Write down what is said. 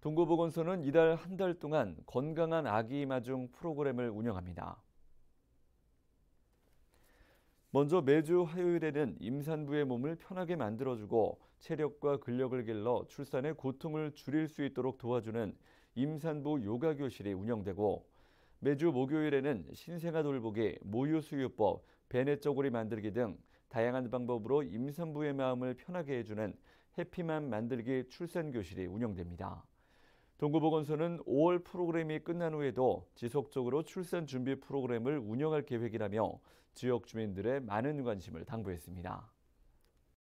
동구보건소는 이달 한 달 동안 건강한 아기 마중 프로그램을 운영합니다. 먼저 매주 화요일에는 임산부의 몸을 편하게 만들어주고 체력과 근력을 길러 출산의 고통을 줄일 수 있도록 도와주는 임산부 요가 교실이 운영되고 매주 목요일에는 신생아 돌보기, 모유 수유법, 배내 쪼고리 만들기 등 다양한 방법으로 임산부의 마음을 편하게 해주는 해피맘 만들기 출산 교실이 운영됩니다. 동구보건소는 5월 프로그램이 끝난 후에도 지속적으로 출산 준비 프로그램을 운영할 계획이라며 지역 주민들의 많은 관심을 당부했습니다.